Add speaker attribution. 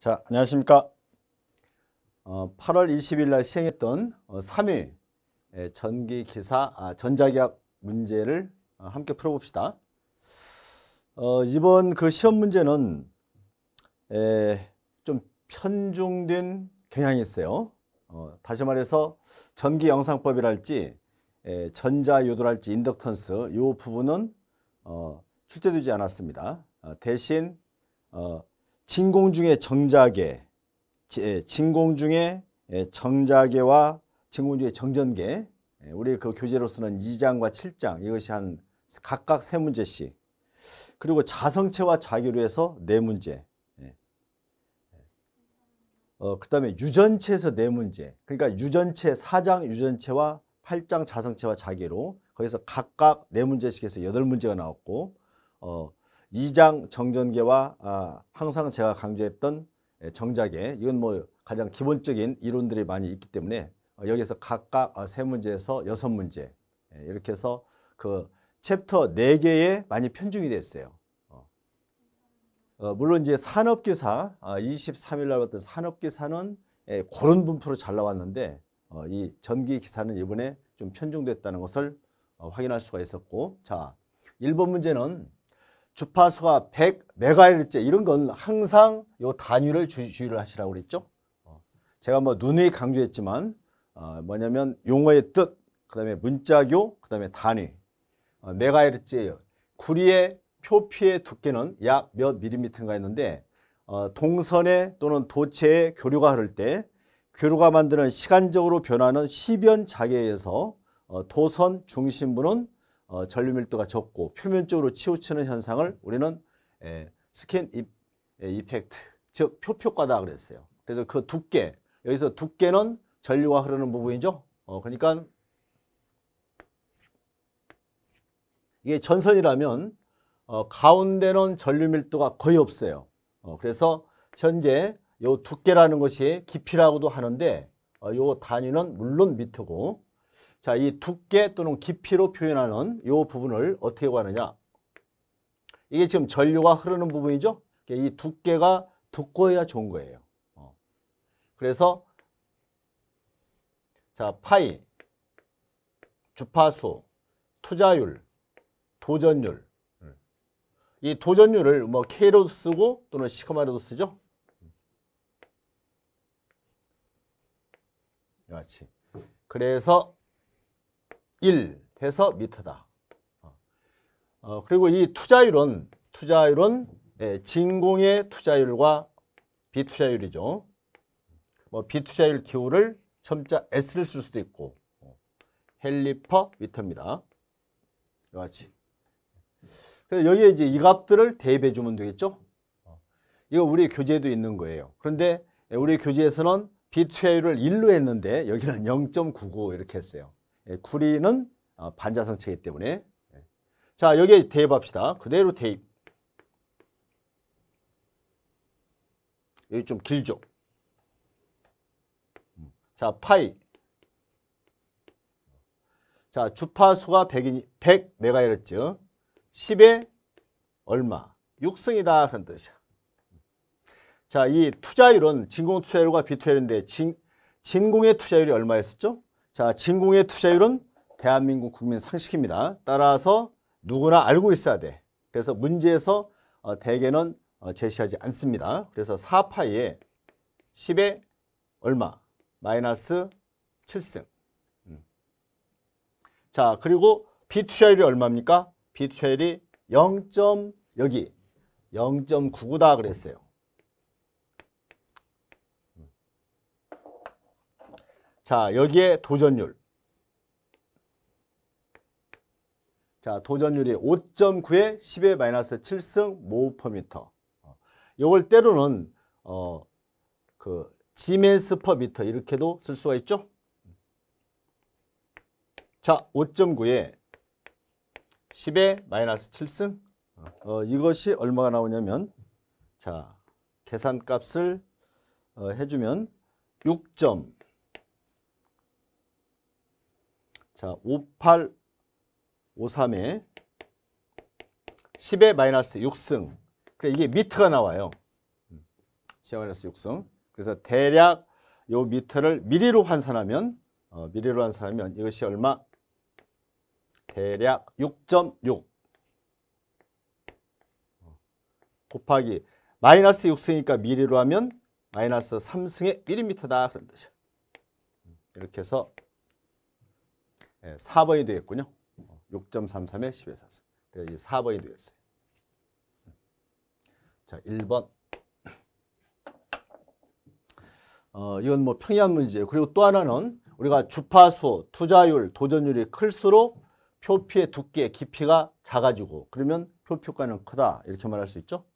Speaker 1: 자, 안녕하십니까. 8월 어, 20일 날 시행했던 3회 어, 예, 전기기사 아, 전자계약 문제를 어, 함께 풀어봅시다. 이번 그 시험 문제는 예, 좀 편중된 경향이 있어요. 다시 말해서 전기영상법이랄지 예, 전자유도랄지 인덕턴스 이 부분은 출제되지 않았습니다. 대신 진공 중에 정자계, 예, 진공 중에 예, 정자계와 진공 중에 정전계, 예, 우리 그 교재로 쓰는 2장과 7장 이것이 한 각각 세 문제씩. 그리고 자성체와 자기로 해서 네 문제. 어, 그 다음에 유전체에서 네 문제. 그러니까 유전체 4장 유전체와 8장 자성체와 자기로 거기서 각각 네 문제씩 해서 여덟 문제가 나왔고, 어, 2장 정전계와 아, 항상 제가 강조했던 예, 정작에 이건 뭐 가장 기본적인 이론들이 많이 있기 때문에 어, 여기서 각각 어, 세 문제에서 여섯 문제 예, 이렇게 해서 그 챕터 네개에 많이 편중이 됐어요. 어, 어 물론 이제 산업기사 23일 아, 날 봤던 산업기사는 고른 예, 분포로 잘 나왔는데 어, 이 전기기사는 이번에 좀 편중됐다는 것을 확인할 수가 있었고 자 1번 문제는 주파수가 100메가헤르츠 이런 건 항상 요 단위를 주, 주의를 하시라고 그랬죠. 어. 제가 뭐 누누이 강조했지만 어, 뭐냐면 용어의 뜻, 그다음에 문자교, 그다음에 단위. 어, 메가헤르츠예요. 구리의 표피의 두께는 약 몇 밀리미터인가 했는데 어, 동선에 또는 도체에 교류가 흐를 때 교류가 만드는 시간적으로 변하는 시변 자계에서 어, 도선 중심부는 어, 전류 밀도가 적고 표면적으로 치우치는 현상을 우리는 에, 스킨 이, 에, 이펙트 즉 표표과다 그랬어요. 그래서 그 두께 여기서 두께는 전류가 흐르는 부분이죠. 어, 그러니까 이게 전선이라면 어, 가운데는 전류 밀도가 거의 없어요. 어, 그래서 현재 요 두께라는 것이 깊이라고도 하는데 어, 요 단위는 물론 미터고 자, 이 두께 또는 깊이로 표현하는 이부분을 어떻게 구하느냐. 이게 지금 전류가 흐르는 부분이죠. 이 두께가 두꺼워야 좋은 거예요. 어. 그래서 자 파이, 주파수, 투자율, 도전율 음. 이 도전율을 뭐 K로도 쓰고 또는 시그마로도 쓰죠. 그렇지. 음. 그래서 1 해서 미터다. 어, 그리고 이 투자율은 투자율은 예, 진공의 투자율과 비투자율이죠. 뭐 비투자율 기호를 점자 S를 쓸 수도 있고 헬리퍼 미터입니다. 같이. 그래서 여기에 이제 이 값들을 대입해 주면 되겠죠. 이거 우리 교재에도 있는 거예요. 그런데 우리 교재에서는 비투자율을 1로 했는데 여기는 0.99 이렇게 했어요. 예, 구리는 어, 반자성체이기 때문에 예. 자 여기에 대입합시다. 그대로 대입 여기 좀 길죠. 음. 자 파이 자 주파수가 100, 100MHz 1 0의 얼마? 6승이다 그런 뜻이야. 자, 이 투자율은 진공 투자율과 비투자율인데 진, 진공의 투자율이 얼마였었죠? 자, 진공의 투자율은 대한민국 국민 상식입니다. 따라서 누구나 알고 있어야 돼. 그래서 문제에서 어, 대개는 어, 제시하지 않습니다. 그래서 4파이에 10에 얼마? 마이너스 7승. 음. 자, 그리고 비투자율이 얼마입니까? 비투자율이 0. 여기 0.99다 그랬어요. 자, 여기에 도전율. 자, 도전율이 5.9에 10의 마이너스 7승 모퍼미터. 어, 요걸 때로는 어, 그 지멘스 퍼 미터 이렇게도 쓸 수가 있죠. 자, 5.9에 10의 마이너스 7승. 어, 이것이 얼마가 나오냐면 자, 계산값을 어, 해주면 6. 자, 5853에 10의 마이너스 6승. 그래 이게 미트가 나와요. 10의 음. 마이너스 6승. 그래서 대략 요 미터를 미리로 환산하면 어, 미리로 환산하면 이것이 얼마? 대략 6.6 곱하기 마이너스 6승이니까 미리로 하면 마이너스 3승의 1미터다 그런 뜻이야. 음. 이렇게 해서 4번이 예, 되겠군요. 6.33에 10의 4승. 그래서 4번이 되겠어요. 자, 1번. 어, 이건 뭐 평이한 문제예요. 그리고 또 하나는 우리가 주파수, 투자율, 도전율이 클수록 표피의 두께, 깊이가 작아지고 그러면 표표가는 크다 이렇게 말할 수 있죠.